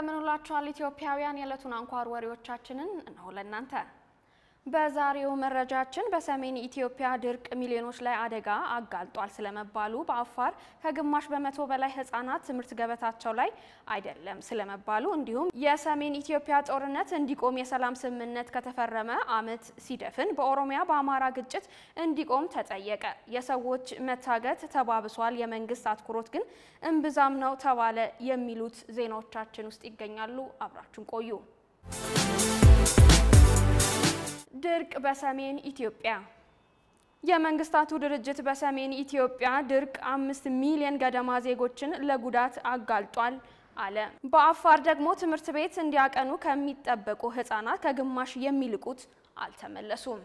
እንደምንውላችኋል ኢትዮጵያውያን፣ የዕለቱን አንኳር ወሬዎቻችንን እነሆ ለእናንተ በዛሬው መረጃችን በሰሜን ኢትዮጵያ ድርቅ ሚሊዮኖች ላይ አደጋ አጋልጧል ስለመባሉ፣ በአፋር ከግማሽ በመቶ በላይ ህጻናት ትምህርት ገበታቸው ላይ አይደለም ስለመባሉ፣ እንዲሁም የሰሜን ኢትዮጵያ ጦርነት እንዲቆም የሰላም ስምምነት ከተፈረመ አመት ሲደፍን በኦሮሚያ በአማራ ግጭት እንዲቆም ተጠየቀ። የሰዎች መታገት ተባብሷል፣ የመንግስት አትኩሮት ግን እምብዛም ነው ተባለ የሚሉት ዜናዎቻችን ውስጥ ይገኛሉ። አብራችን ቆዩ። ድርቅ በሰሜን ኢትዮጵያ የመንግስታቱ ድርጅት በሰሜን ኢትዮጵያ ድርቅ አምስት ሚሊዮን ገደማ ዜጎችን ለጉዳት አጋልጧል አለ። በአፋር ደግሞ ትምህርት ቤት እንዲያቀኑ ከሚጠበቁ ህጻናት ከግማሽ የሚልቁት አልተመለሱም።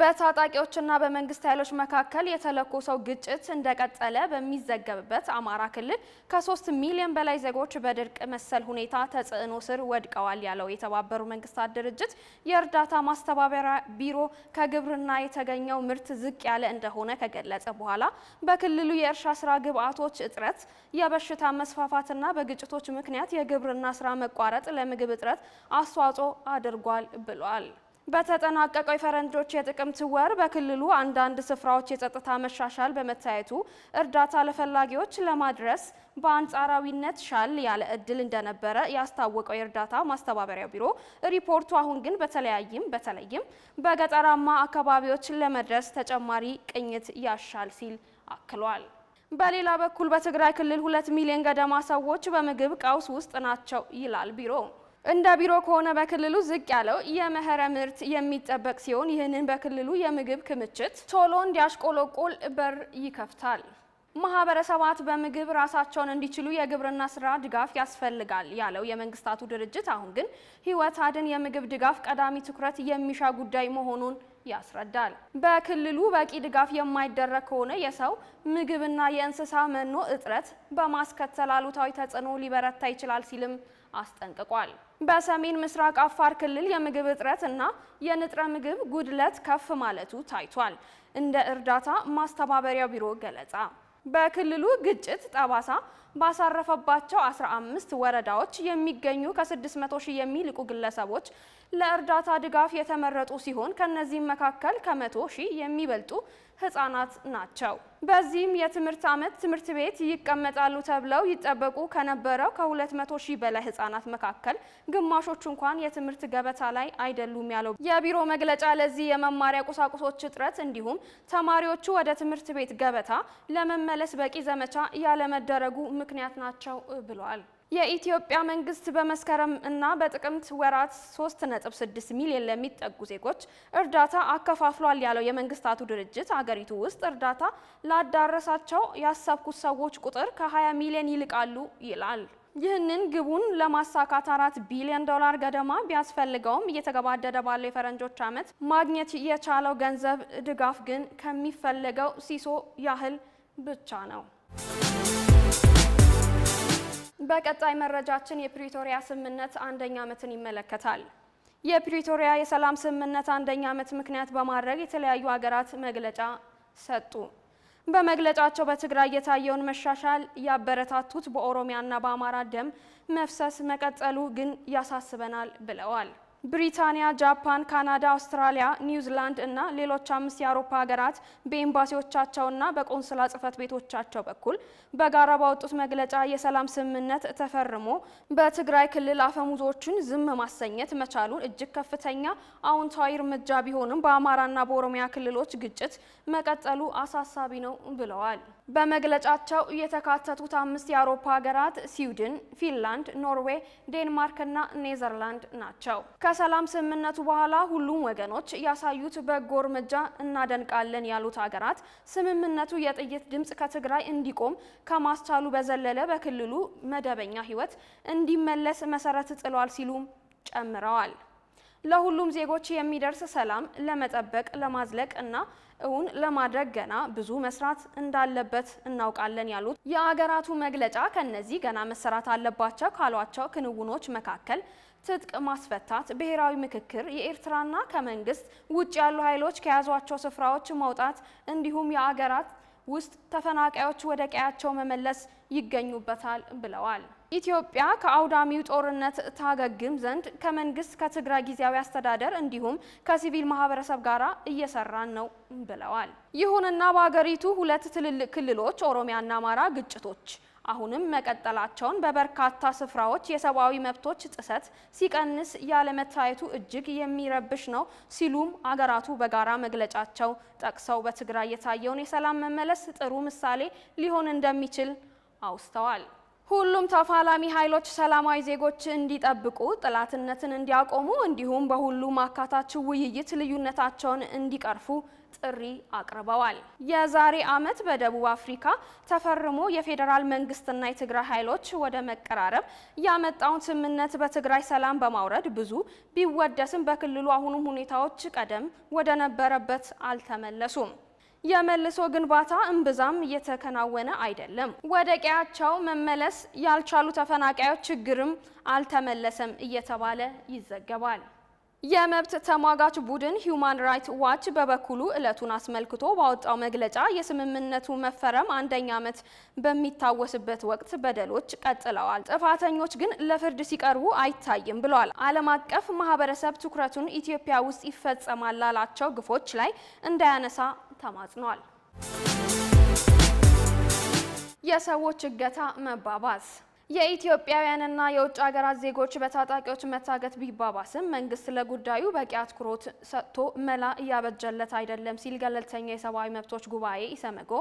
በታጣቂዎችና በመንግስት ኃይሎች መካከል የተለኮሰው ግጭት እንደቀጠለ በሚዘገብበት አማራ ክልል ከሶስት ሚሊዮን በላይ ዜጎች በድርቅ መሰል ሁኔታ ተጽዕኖ ስር ወድቀዋል ያለው የተባበሩ መንግስታት ድርጅት የእርዳታ ማስተባበሪያ ቢሮ ከግብርና የተገኘው ምርት ዝቅ ያለ እንደሆነ ከገለጸ በኋላ በክልሉ የእርሻ ስራ ግብዓቶች እጥረት፣ የበሽታ መስፋፋትና በግጭቶች ምክንያት የግብርና ስራ መቋረጥ ለምግብ እጥረት አስተዋጽኦ አድርጓል ብሏል። በተጠናቀቀው የፈረንጆች የጥቅምት ወር በክልሉ አንዳንድ ስፍራዎች የጸጥታ መሻሻል በመታየቱ እርዳታ ለፈላጊዎች ለማድረስ በአንጻራዊነት ሻል ያለ እድል እንደነበረ ያስታወቀው የእርዳታ ማስተባበሪያ ቢሮ ሪፖርቱ አሁን ግን በተለያይም በተለይም በገጠራማ አካባቢዎች ለመድረስ ተጨማሪ ቅኝት ያሻል ሲል አክሏል። በሌላ በኩል በትግራይ ክልል ሁለት ሚሊዮን ገደማ ሰዎች በምግብ ቀውስ ውስጥ ናቸው ይላል ቢሮው። እንደ ቢሮ ከሆነ በክልሉ ዝቅ ያለው የመኸረ ምርት የሚጠበቅ ሲሆን ይህንን በክልሉ የምግብ ክምችት ቶሎ እንዲያሽቆለቆል በር ይከፍታል። ማህበረሰባት በምግብ ራሳቸውን እንዲችሉ የግብርና ስራ ድጋፍ ያስፈልጋል ያለው የመንግስታቱ ድርጅት አሁን ግን ህይወት አድን የምግብ ድጋፍ ቀዳሚ ትኩረት የሚሻ ጉዳይ መሆኑን ያስረዳል። በክልሉ በቂ ድጋፍ የማይደረግ ከሆነ የሰው ምግብና የእንስሳ መኖ እጥረት በማስከተል አሉታዊ ተጽዕኖ ሊበረታ ይችላል ሲልም አስጠንቅቋል። በሰሜን ምስራቅ አፋር ክልል የምግብ እጥረት እና የንጥረ ምግብ ጉድለት ከፍ ማለቱ ታይቷል። እንደ እርዳታ ማስተባበሪያ ቢሮ ገለጻ በክልሉ ግጭት ጠባሳ ባሳረፈባቸው 15 ወረዳዎች የሚገኙ ከ600 ሺህ የሚልቁ ግለሰቦች ለእርዳታ ድጋፍ የተመረጡ ሲሆን ከነዚህም መካከል ከ ከ100 ሺህ የሚበልጡ ህጻናት ናቸው። በዚህም የትምህርት ዓመት ትምህርት ቤት ይቀመጣሉ ተብለው ይጠበቁ ከነበረው ከ200 ሺህ በላይ ህጻናት መካከል ግማሾቹ እንኳን የትምህርት ገበታ ላይ አይደሉም ያለው የቢሮ መግለጫ ለዚህ የመማሪያ ቁሳቁሶች እጥረት እንዲሁም ተማሪዎቹ ወደ ትምህርት ቤት ገበታ ለመመለስ በቂ ዘመቻ ያለመደረጉ ምክንያት ናቸው ብሏል። የኢትዮጵያ መንግስት በመስከረም እና በጥቅምት ወራት 3.6 ሚሊዮን ለሚጠጉ ዜጎች እርዳታ አከፋፍሏል ያለው የመንግስታቱ ድርጅት አገሪቱ ውስጥ እርዳታ ላዳረሳቸው ያሰብኩት ሰዎች ቁጥር ከ20 ሚሊዮን ይልቃሉ ይላል። ይህንን ግቡን ለማሳካት አራት ቢሊዮን ዶላር ገደማ ቢያስፈልገውም እየተገባደደ ባለው የፈረንጆች ዓመት ማግኘት የቻለው ገንዘብ ድጋፍ ግን ከሚፈለገው ሲሶ ያህል ብቻ ነው። በቀጣይ መረጃችን የፕሪቶሪያ ስምምነት አንደኛ ዓመትን ይመለከታል። የፕሪቶሪያ የሰላም ስምምነት አንደኛ ዓመት ምክንያት በማድረግ የተለያዩ ሀገራት መግለጫ ሰጡ። በመግለጫቸው በትግራይ የታየውን መሻሻል ያበረታቱት በኦሮሚያና በአማራ ደም መፍሰስ መቀጠሉ ግን ያሳስበናል ብለዋል። ብሪታንያ፣ ጃፓን፣ ካናዳ፣ አውስትራሊያ፣ ኒውዚላንድ እና ሌሎች አምስት የአውሮፓ ሀገራት በኤምባሲዎቻቸውና በቆንስላ ጽሕፈት ቤቶቻቸው በኩል በጋራ ባወጡት መግለጫ የሰላም ስምምነት ተፈርሞ በትግራይ ክልል አፈሙዞቹን ዝም ማሰኘት መቻሉን እጅግ ከፍተኛ አዎንታዊ እርምጃ ቢሆንም በአማራና በኦሮሚያ ክልሎች ግጭት መቀጠሉ አሳሳቢ ነው ብለዋል። በመግለጫቸው የተካተቱት አምስት የአውሮፓ ሀገራት ስዊድን፣ ፊንላንድ፣ ኖርዌይ፣ እና ኔዘርላንድ ናቸው። ከሰላም ስምምነቱ በኋላ ሁሉም ወገኖች ያሳዩት በጎ እርምጃ እናደንቃለን ያሉት ሀገራት ስምምነቱ የጥይት ድምፅ ከትግራይ እንዲቆም ከማስቻሉ በዘለለ በክልሉ መደበኛ ሕይወት እንዲመለስ መሰረት ጥሏል ሲሉም ጨምረዋል። ለሁሉም ዜጎች የሚደርስ ሰላም ለመጠበቅ ለማዝለቅ እና እውን ለማድረግ ገና ብዙ መስራት እንዳለበት እናውቃለን ያሉት የአገራቱ መግለጫ ከነዚህ ገና መሰራት አለባቸው ካሏቸው ክንውኖች መካከል ትጥቅ ማስፈታት፣ ብሔራዊ ምክክር፣ የኤርትራና ከመንግስት ውጭ ያሉ ኃይሎች ከያዟቸው ስፍራዎች መውጣት እንዲሁም የአገራት ውስጥ ተፈናቃዮች ወደ ቀያቸው መመለስ ይገኙበታል ብለዋል። ኢትዮጵያ ከአውዳሚው ጦርነት ታገግም ዘንድ ከመንግስት ከትግራይ ጊዜያዊ አስተዳደር እንዲሁም ከሲቪል ማህበረሰብ ጋር እየሰራን ነው ብለዋል። ይሁንና በሀገሪቱ ሁለት ትልልቅ ክልሎች ኦሮሚያና አማራ ግጭቶች አሁንም መቀጠላቸውን በበርካታ ስፍራዎች የሰብአዊ መብቶች ጥሰት ሲቀንስ ያለመታየቱ እጅግ የሚረብሽ ነው ሲሉም አገራቱ በጋራ መግለጫቸው ጠቅሰው በትግራይ የታየውን የሰላም መመለስ ጥሩ ምሳሌ ሊሆን እንደሚችል አውስተዋል። ሁሉም ተፋላሚ ኃይሎች ሰላማዊ ዜጎች እንዲጠብቁ፣ ጥላትነትን እንዲያቆሙ እንዲሁም በሁሉም አካታች ውይይት ልዩነታቸውን እንዲቀርፉ ጥሪ አቅርበዋል። የዛሬ ዓመት በደቡብ አፍሪካ ተፈርሞ የፌዴራል መንግስትና የትግራይ ኃይሎች ወደ መቀራረብ ያመጣውን ስምምነት በትግራይ ሰላም በማውረድ ብዙ ቢወደስም በክልሉ አሁኑም ሁኔታዎች ቀደም ወደ ነበረበት አልተመለሱም። የመልሶ ግንባታ እምብዛም እየተከናወነ አይደለም። ወደ ቀያቸው መመለስ ያልቻሉ ተፈናቃዮች ችግርም አልተመለሰም እየተባለ ይዘገባል። የመብት ተሟጋች ቡድን ሂዩማን ራይት ዋች በበኩሉ ዕለቱን አስመልክቶ ባወጣው መግለጫ የስምምነቱ መፈረም አንደኛ ዓመት በሚታወስበት ወቅት በደሎች ቀጥለዋል፣ ጥፋተኞች ግን ለፍርድ ሲቀርቡ አይታይም ብሏል። ዓለም አቀፍ ማህበረሰብ ትኩረቱን ኢትዮጵያ ውስጥ ይፈጸማል ላላቸው ግፎች ላይ እንዳያነሳ ተማጽኗል። የሰዎች እገታ መባባስ የኢትዮጵያውያንና የውጭ ሀገራት ዜጎች በታጣቂዎች መታገት ቢባባስም መንግስት ለጉዳዩ በቂ አትኩሮት ሰጥቶ መላ እያበጀለት አይደለም ሲል ገለልተኛ የሰብአዊ መብቶች ጉባኤ ኢሰመጎ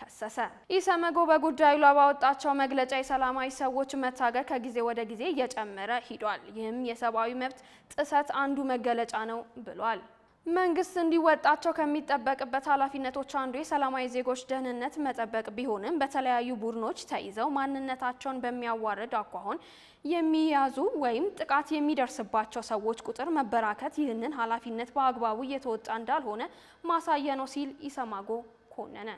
ከሰሰ። ኢሰመጎ በጉዳዩ ላይ ባወጣቸው መግለጫ የሰላማዊ ሰዎች መታገት ከጊዜ ወደ ጊዜ እየጨመረ ሂዷል፣ ይህም የሰብአዊ መብት ጥሰት አንዱ መገለጫ ነው ብሏል። መንግስት እንዲወጣቸው ከሚጠበቅበት ኃላፊነቶች አንዱ የሰላማዊ ዜጎች ደህንነት መጠበቅ ቢሆንም በተለያዩ ቡድኖች ተይዘው ማንነታቸውን በሚያዋርድ አኳኋን የሚያዙ ወይም ጥቃት የሚደርስባቸው ሰዎች ቁጥር መበራከት ይህንን ኃላፊነት በአግባቡ እየተወጣ እንዳልሆነ ማሳያ ነው ሲል ኢሰማጎ ኮነነ።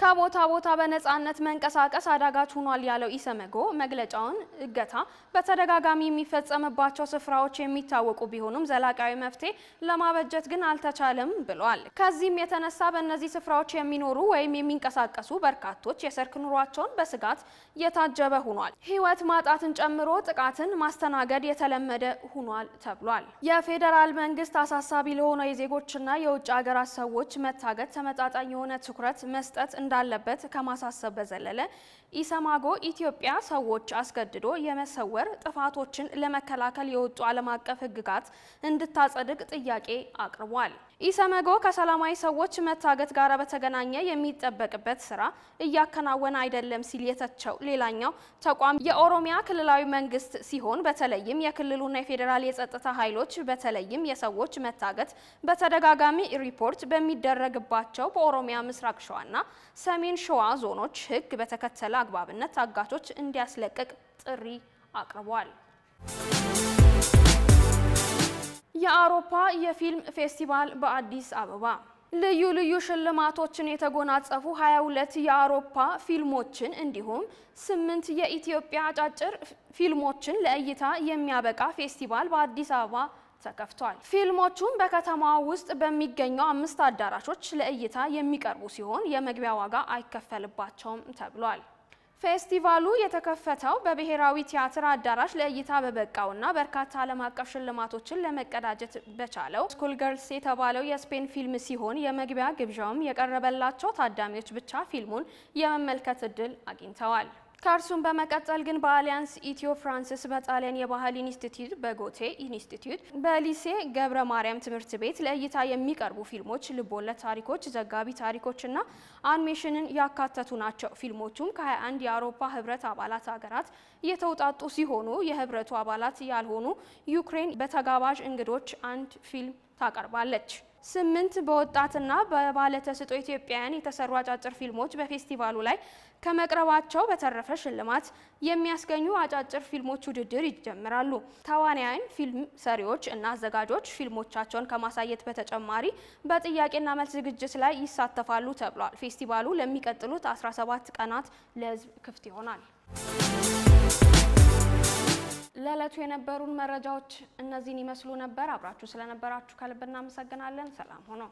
ከቦታ ቦታ በነፃነት መንቀሳቀስ አዳጋች ሆኗል ያለው ኢሰመጎ መግለጫውን እገታ በተደጋጋሚ የሚፈጸምባቸው ስፍራዎች የሚታወቁ ቢሆኑም ዘላቂያዊ መፍትሄ ለማበጀት ግን አልተቻለም ብሏል። ከዚህም የተነሳ በእነዚህ ስፍራዎች የሚኖሩ ወይም የሚንቀሳቀሱ በርካቶች የሰርክ ኑሯቸውን በስጋት የታጀበ ሆኗል። ህይወት ማጣትን ጨምሮ ጥቃትን ማስተናገድ የተለመደ ሆኗል ተብሏል። የፌዴራል መንግስት አሳሳቢ ለሆነው የዜጎችና የውጭ ሀገራት ሰዎች መታገት ተመጣጣኝ የሆነ ትኩረት መስጠት እንዳለበት ከማሳሰብ በዘለለ ኢሰማጎ ኢትዮጵያ ሰዎች አስገድዶ የመሰወር ጥፋቶችን ለመከላከል የወጡ ዓለም አቀፍ ሕግጋት እንድታጸድቅ ጥያቄ አቅርቧል። ኢሰመጎ ከሰላማዊ ሰዎች መታገት ጋር በተገናኘ የሚጠበቅበት ስራ እያከናወነ አይደለም ሲል የተቸው ሌላኛው ተቋም የኦሮሚያ ክልላዊ መንግስት ሲሆን በተለይም የክልሉና የፌዴራል የጸጥታ ኃይሎች በተለይም የሰዎች መታገት በተደጋጋሚ ሪፖርት በሚደረግባቸው በኦሮሚያ ምስራቅ ሸዋና ሰሜን ሸዋ ዞኖች ህግ በተከተለ አግባብነት ታጋቾች እንዲያስለቅቅ ጥሪ አቅርቧል። የአውሮፓ የፊልም ፌስቲቫል በአዲስ አበባ ልዩ ልዩ ሽልማቶችን የተጎናጸፉ 22 የአውሮፓ ፊልሞችን እንዲሁም ስምንት የኢትዮጵያ አጫጭር ፊልሞችን ለእይታ የሚያበቃ ፌስቲቫል በአዲስ አበባ ተከፍቷል። ፊልሞቹም በከተማ ውስጥ በሚገኙ አምስት አዳራሾች ለእይታ የሚቀርቡ ሲሆን የመግቢያ ዋጋ አይከፈልባቸውም ተብሏል። ፌስቲቫሉ የተከፈተው በብሔራዊ ቲያትር አዳራሽ ለእይታ በበቃውና በርካታ ዓለም አቀፍ ሽልማቶችን ለመቀዳጀት በቻለው ስኩል ገርልስ የተባለው የስፔን ፊልም ሲሆን የመግቢያ ግብዣውም የቀረበላቸው ታዳሚዎች ብቻ ፊልሙን የመመልከት እድል አግኝተዋል። ከእርሱም በመቀጠል ግን በአሊያንስ ኢትዮ ፍራንስስ በጣሊያን የባህል ኢንስቲትዩት በጎቴ ኢንስቲትዩት በሊሴ ገብረ ማርያም ትምህርት ቤት ለእይታ የሚቀርቡ ፊልሞች፣ ልቦለድ ታሪኮች፣ ዘጋቢ ታሪኮችና አኒሜሽንን ያካተቱ ናቸው። ፊልሞቹም ከ21 የአውሮፓ ህብረት አባላት ሀገራት የተውጣጡ ሲሆኑ የህብረቱ አባላት ያልሆኑ ዩክሬን በተጋባዥ እንግዶች አንድ ፊልም ታቀርባለች። ስምንት በወጣትና በባለተስጦ ኢትዮጵያውያን የተሰሩ አጫጭር ፊልሞች በፌስቲቫሉ ላይ ከመቅረባቸው በተረፈ ሽልማት የሚያስገኙ አጫጭር ፊልሞች ውድድር ይጀምራሉ። ተዋናያን፣ ፊልም ሰሪዎች እና አዘጋጆች ፊልሞቻቸውን ከማሳየት በተጨማሪ በጥያቄና መልስ ዝግጅት ላይ ይሳተፋሉ ተብሏል። ፌስቲቫሉ ለሚቀጥሉት 17 ቀናት ለህዝብ ክፍት ይሆናል። ለዕለቱ የነበሩን መረጃዎች እነዚህን ይመስሉ ነበር። አብራችሁ ስለነበራችሁ ከልብ እናመሰግናለን። ሰላም ሆኖ